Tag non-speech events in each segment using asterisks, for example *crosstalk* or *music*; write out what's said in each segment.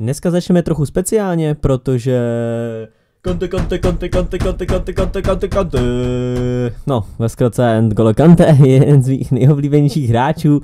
Dneska začneme trochu speciálně, protože... Kante, kante, kante, kante, kante, kante, kante, kante, kante. No, ve zkratce N'Golo Kante *laughs* je jeden z mých nejoblíbenějších hráčů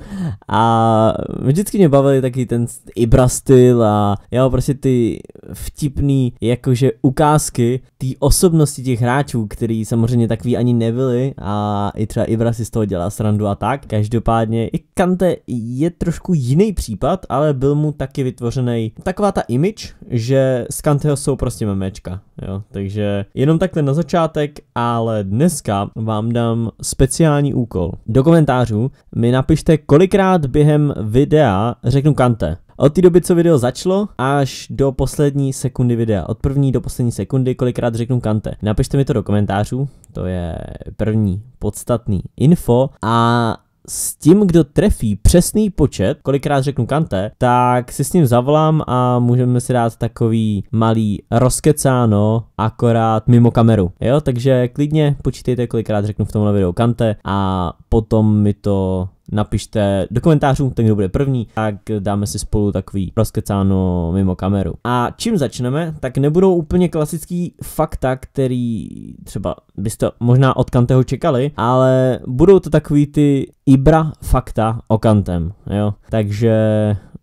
a vždycky mě bavili taky ten Ibra styl a jo, prostě ty vtipný jakože ukázky té osobnosti těch hráčů, který samozřejmě takový ani nebyli a i třeba Ivra si z toho dělá srandu a tak. Každopádně i Kante je trošku jiný případ, ale byl mu taky vytvořený taková ta image, že z Kanteho jsou prostě memečka, jo. Takže jenom takhle na začátek, ale dneska vám dám speciální úkol. Do komentářů mi napište, kolikrát během videa řeknu Kante. Od té doby, co video začalo, až do poslední sekundy videa. Od první do poslední sekundy, kolikrát řeknu kante. Napište mi to do komentářů, to je první podstatný info. A s tím, kdo trefí přesný počet, kolikrát řeknu kante, tak si s ním zavolám a můžeme si dát takový malý rozkecáno, akorát mimo kameru. Jo, takže klidně počítejte, kolikrát řeknu v tomhle videu kante a potom mi to napište do komentářů, ten, kdo bude první, tak dáme si spolu takový rozkecáno mimo kameru. A čím začneme, tak nebudou úplně klasický fakta, který třeba byste možná od Kanteho čekali, ale budou to takový ty Ibra fakta o Kantem, jo. Takže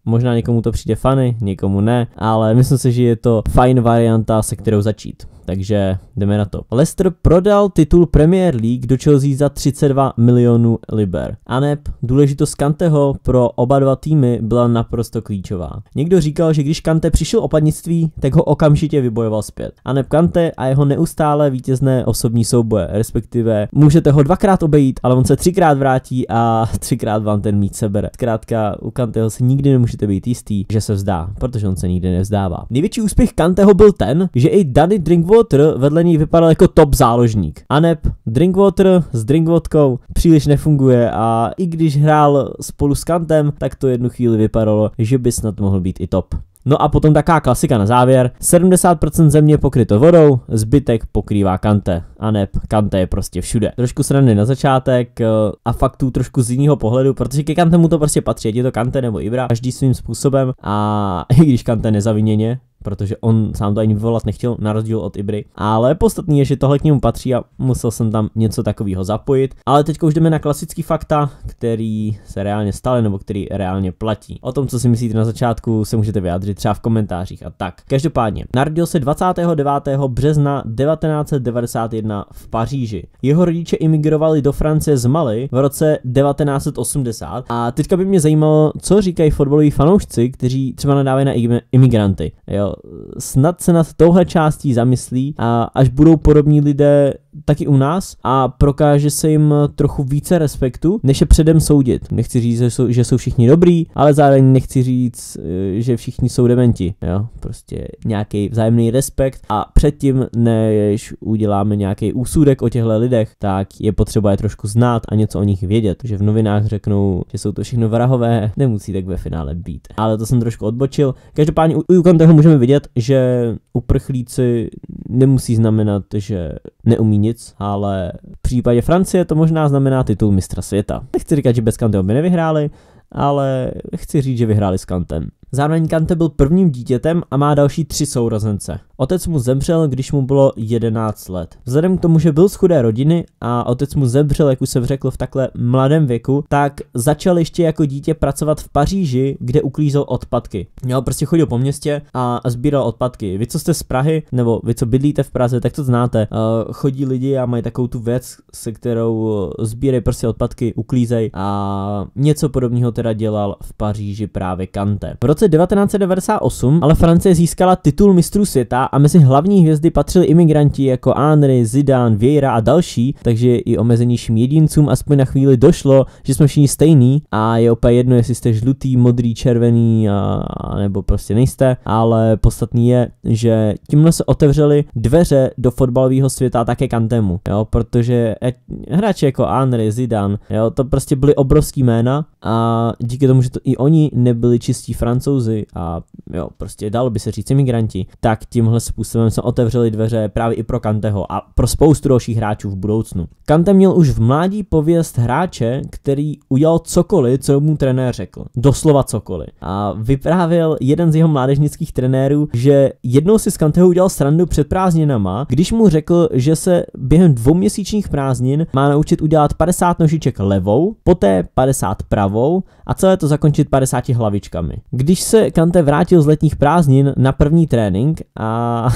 možná někomu to přijde fany, někomu ne, ale myslím si, že je to fajn varianta, se kterou začít takže jdeme na to. Leicester prodal titul Premier League do Chelsea za 32 milionů liber. A neb, důležitost Kanteho pro oba dva týmy byla naprosto klíčová. Někdo říkal, že když Kante přišel o padnictví, tak ho okamžitě vybojoval zpět. A neb Kante a jeho neustále vítězné osobní souboje, respektive můžete ho dvakrát obejít, ale on se třikrát vrátí a *laughs* třikrát vám ten míč sebere. Zkrátka, u Kanteho si nikdy nemůžete být jistý, že se vzdá, protože on se nikdy nevzdává. Největší úspěch Kanteho byl ten, že i Danny Drinkwater Drinkwater vedle ní vypadal jako top záložník. neb, Drinkwater s Drinkvodkou příliš nefunguje a i když hrál spolu s Kantem, tak to jednu chvíli vypadalo, že by snad mohl být i top. No a potom taká klasika na závěr. 70% země pokryto vodou, zbytek pokrývá kante. A ne, kante je prostě všude. Trošku srandy na začátek eh, a faktů trošku z jiného pohledu, protože ke Kante mu to prostě patří, je to kante nebo Ibra, každý svým způsobem a *laughs* i když kante nezaviněně, protože on sám to ani vyvolat nechtěl, na rozdíl od Ibry. Ale podstatný je, že tohle k němu patří a musel jsem tam něco takového zapojit. Ale teď už jdeme na klasický fakta, který se reálně staly nebo který reálně platí. O tom, co si myslíte na začátku, se můžete vyjádřit třeba v komentářích a tak. Každopádně, narodil se 29. března 1991 v Paříži. Jeho rodiče imigrovali do Francie z Mali v roce 1980 a teďka by mě zajímalo, co říkají fotbaloví fanoušci, kteří třeba nadávají na imigranty. Jo, snad se nad touhle částí zamyslí a až budou podobní lidé taky u nás a prokáže se jim trochu více respektu, než je předem soudit. Nechci říct, že jsou, že jsou všichni dobrý, ale zároveň nechci říct, eh, že všichni jsou dementi. Jo? Prostě nějaký vzájemný respekt a předtím, než uděláme nějaký úsudek o těchto lidech, tak je potřeba je trošku znát a něco o nich vědět. Že v novinách řeknou, že jsou to všechno vrahové, nemusí tak ve finále být. Ale to jsem trošku odbočil. Každopádně u, u toho můžeme vidět, že uprchlíci nemusí znamenat, že neumí nic, ale v případě Francie to možná znamená titul mistra světa. Nechci říkat, že bez Kanteho by nevyhráli, ale chci říct, že vyhráli s Kantem. Zároveň Kante byl prvním dítětem a má další tři sourozence. Otec mu zemřel, když mu bylo 11 let. Vzhledem k tomu, že byl z chudé rodiny a otec mu zemřel, jak už jsem řekl, v takhle mladém věku, tak začal ještě jako dítě pracovat v Paříži, kde uklízel odpadky. Měl prostě chodil po městě a sbíral odpadky. Vy, co jste z Prahy, nebo vy, co bydlíte v Praze, tak to znáte. Eh, chodí lidi a mají takovou tu věc, se kterou eh, sbírají prostě odpadky, uklízej a něco podobného teda dělal v Paříži právě Kante. V roce roce 1998 ale Francie získala titul mistrů světa a mezi hlavní hvězdy patřili imigranti jako Henry, Zidane, Vieira a další, takže i omezenějším jedincům aspoň na chvíli došlo, že jsme všichni stejný a je opět jedno, jestli jste žlutý, modrý, červený a, a nebo prostě nejste, ale podstatný je, že tímhle se otevřely dveře do fotbalového světa a také kantému, jo, protože e, hráči jako Henry, Zidane, jo, to prostě byly obrovský jména a díky tomu, že to i oni nebyli čistí francouzi, francouzi a jo, prostě dalo by se říct imigranti, tak tímhle způsobem se otevřeli dveře právě i pro Kanteho a pro spoustu dalších hráčů v budoucnu. Kante měl už v mládí pověst hráče, který udělal cokoliv, co mu trenér řekl. Doslova cokoliv. A vyprávěl jeden z jeho mládežnických trenérů, že jednou si z Kanteho udělal srandu před prázdninama, když mu řekl, že se během dvouměsíčních prázdnin má naučit udělat 50 nožiček levou, poté 50 pravou a celé to zakončit 50 hlavičkami. Když se Kante vrátil z letních prázdnin na první trénink, a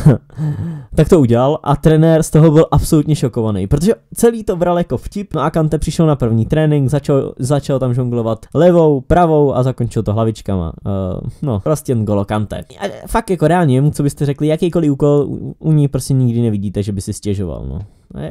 *laughs* tak to udělal a trenér z toho byl absolutně šokovaný, protože celý to bral jako vtip. No a Kante přišel na první trénink, začal, začal tam žonglovat levou, pravou a zakončil to hlavičkama. Uh, no, prostě golo Kante. A fakt jako reálně, co byste řekli, jakýkoliv úkol u, u ní prostě nikdy nevidíte, že by si stěžoval. No.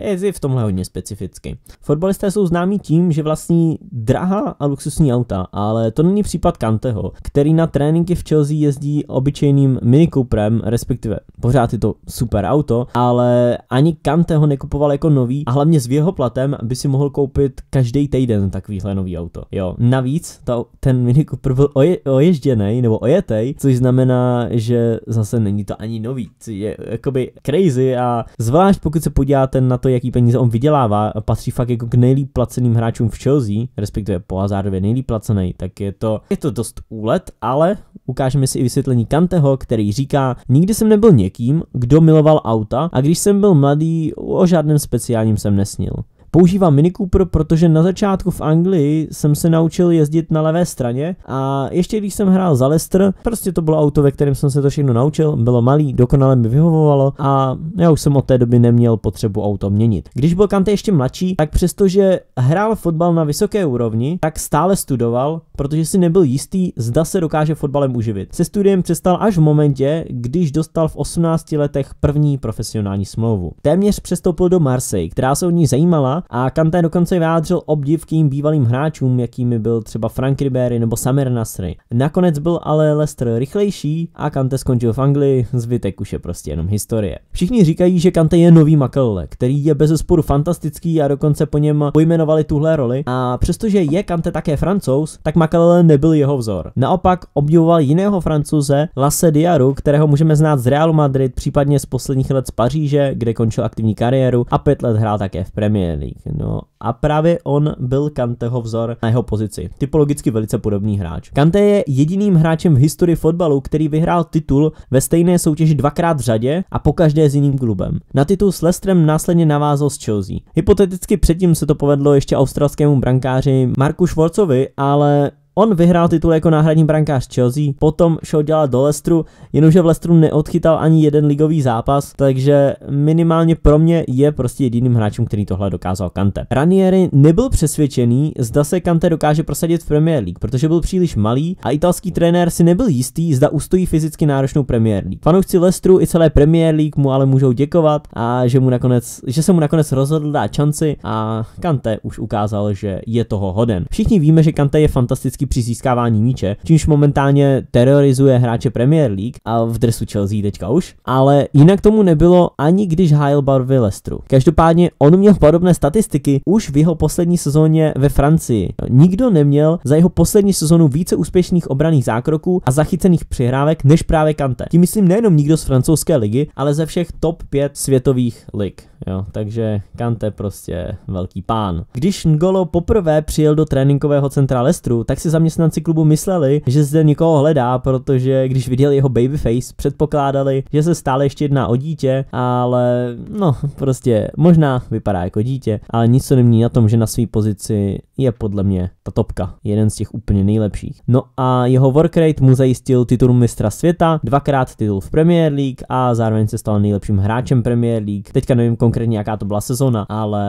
Jez je v tomhle hodně specificky. Fotbalisté jsou známí tím, že vlastní drahá a luxusní auta, ale to není případ Kanteho, který na tréninky v Chelsea jezdí obyčejným Mini Cooperem, respektive pořád je to super auto, ale ani Kante ho nekupoval jako nový a hlavně s jeho platem by si mohl koupit každý týden takovýhle nový auto. Jo, navíc ta, ten Mini Cooper byl oje, oježděný nebo ojetej, což znamená, že zase není to ani nový. Je jakoby crazy a zvlášť pokud se podíváte ten na to, jaký peníze on vydělává, patří fakt jako k nejlíp placeným hráčům v Chelsea, respektive po Hazardově nejlíp placený, tak je to, je to dost úlet, ale ukážeme si i vysvětlení Kanteho, který říká, nikdy jsem nebyl někým, kdo miloval auta a když jsem byl mladý, o žádném speciálním jsem nesnil. Používám Mini Cooper, protože na začátku v Anglii jsem se naučil jezdit na levé straně a ještě když jsem hrál za Leicester, prostě to bylo auto, ve kterém jsem se to všechno naučil, bylo malý, dokonale mi vyhovovalo a já už jsem od té doby neměl potřebu auto měnit. Když byl Kante ještě mladší, tak přestože hrál fotbal na vysoké úrovni, tak stále studoval, protože si nebyl jistý, zda se dokáže fotbalem uživit. Se studiem přestal až v momentě, když dostal v 18 letech první profesionální smlouvu. Téměř přestoupil do Marseille, která se o ní zajímala a Kanté dokonce vyjádřil obdiv k jim bývalým hráčům, jakými byl třeba Frank Ribery nebo Samir Nasri. Nakonec byl ale Leicester rychlejší a Kante skončil v Anglii, zbytek už je prostě jenom historie. Všichni říkají, že Kante je nový Makelle, který je bez sporu fantastický a dokonce po něm pojmenovali tuhle roli a přestože je Kante také francouz, tak Makelle nebyl jeho vzor. Naopak obdivoval jiného francouze, Lasse Diaru, kterého můžeme znát z Realu Madrid, případně z posledních let z Paříže, kde končil aktivní kariéru a pět let hrál také v Premier League útočník. No a právě on byl Kanteho vzor na jeho pozici. Typologicky velice podobný hráč. Kante je jediným hráčem v historii fotbalu, který vyhrál titul ve stejné soutěži dvakrát v řadě a po každé s jiným klubem. Na titul s Lestrem následně navázal s Chelsea. Hypoteticky předtím se to povedlo ještě australskému brankáři Marku Švorcovi, ale On vyhrál titul jako náhradní brankář Chelsea, potom šel dělat do Lestru, jenomže v Lestru neodchytal ani jeden ligový zápas, takže minimálně pro mě je prostě jediným hráčem, který tohle dokázal Kante. Ranieri nebyl přesvědčený, zda se Kante dokáže prosadit v Premier League, protože byl příliš malý a italský trenér si nebyl jistý, zda ustojí fyzicky náročnou Premier League. Fanoušci Lestru i celé Premier League mu ale můžou děkovat a že, mu nakonec, že se mu nakonec rozhodl dát šanci a Kante už ukázal, že je toho hoden. Všichni víme, že Kante je fantastický úspěchy při získávání míče, čímž momentálně terorizuje hráče Premier League a v dresu Chelsea teďka už, ale jinak tomu nebylo ani když hájil barvy Lestru. Každopádně on měl podobné statistiky už v jeho poslední sezóně ve Francii. Nikdo neměl za jeho poslední sezónu více úspěšných obraných zákroků a zachycených přihrávek než právě Kante. Tím myslím nejenom nikdo z francouzské ligy, ale ze všech top 5 světových lig. Jo, takže Kante prostě velký pán. Když Ngolo poprvé přijel do tréninkového centra Lestru, tak si zaměstnanci klubu mysleli, že zde nikoho hledá, protože když viděli jeho babyface, předpokládali, že se stále ještě jedná o dítě, ale no, prostě možná vypadá jako dítě, ale nic to nemění na tom, že na své pozici je podle mě ta topka, jeden z těch úplně nejlepších. No a jeho workrate mu zajistil titul mistra světa, dvakrát titul v Premier League a zároveň se stal nejlepším hráčem Premier League. Teďka nevím konkrétně, jaká to byla sezona, ale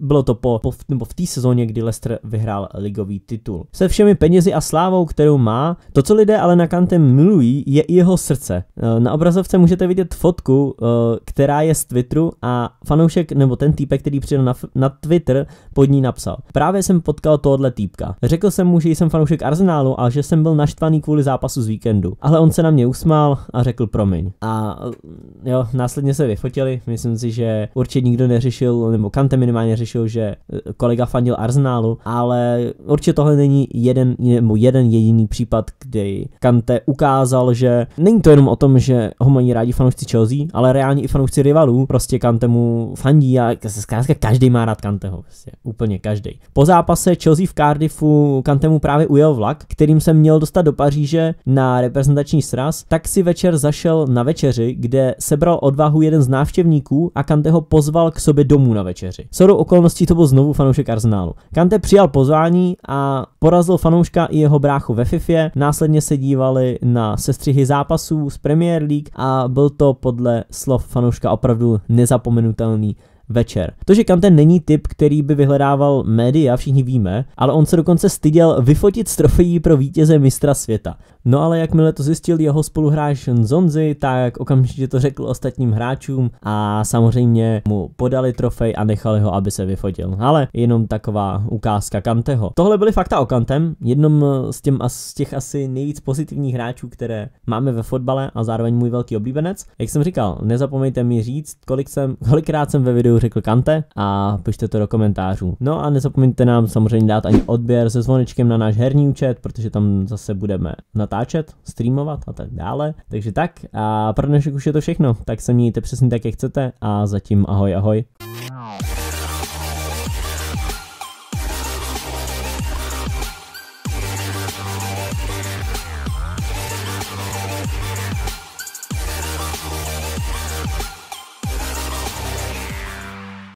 bylo to po, po nebo v té sezóně, kdy Leicester vyhrál ligový titul. Se všemi penězi a slávou, kterou má. To, co lidé ale na Kante milují, je i jeho srdce. Eh, na obrazovce můžete vidět fotku, eh, která je z Twitteru a fanoušek nebo ten týpek, který přijel na, na Twitter, pod ní napsal. Právě jsem potkal tohle týpka. Řekl jsem mu, že jsem fanoušek Arsenálu a že jsem byl naštvaný kvůli zápasu z víkendu. Ale on se na mě usmál a řekl promiň. A eh, jo, následně se vyfotili. Myslím si, že určitě nikdo neřešil, nebo Kante minimálně řešil, že kolega fandil Arsenálu, ale určitě tohle není jeden nebo jeden jediný případ, kdy Kante ukázal, že není to jenom o tom, že ho mají rádi fanoušci Chelsea, ale reálně i fanoušci rivalů. Prostě Kante mu fandí a zkrátka každý má rád Kanteho. Prostě, úplně každý. Po zápase Chelsea v Cardiffu Kante mu právě ujel vlak, kterým se měl dostat do Paříže na reprezentační sraz, tak si večer zašel na večeři, kde sebral odvahu jeden z návštěvníků a Kante ho pozval k sobě domů na večeři. Sodou okolností to byl znovu fanoušek Arsenálu. Kante přijal pozvání a porazil fanoušek fanouška i jeho bráchu ve FIFA. následně se dívali na sestřihy zápasů z Premier League a byl to podle slov fanouška opravdu nezapomenutelný večer. To, že Kante není typ, který by vyhledával média, všichni víme, ale on se dokonce styděl vyfotit s trofejí pro vítěze mistra světa. No ale jakmile to zjistil jeho spoluhráč Zonzi, tak okamžitě to řekl ostatním hráčům a samozřejmě mu podali trofej a nechali ho, aby se vyfotil. Ale jenom taková ukázka Kanteho. Tohle byly fakta o Kantem, jednom z, těm, z těch asi nejvíc pozitivních hráčů, které máme ve fotbale a zároveň můj velký oblíbenec. Jak jsem říkal, nezapomeňte mi říct, kolik jsem, kolikrát jsem ve videu řekl Kante a pište to do komentářů. No a nezapomeňte nám samozřejmě dát ani odběr se zvonečkem na náš herní účet, protože tam zase budeme natáčet natáčet, streamovat a tak dále. Takže tak a pro dnešek už je to všechno, tak se mějte přesně tak, jak chcete a zatím ahoj ahoj.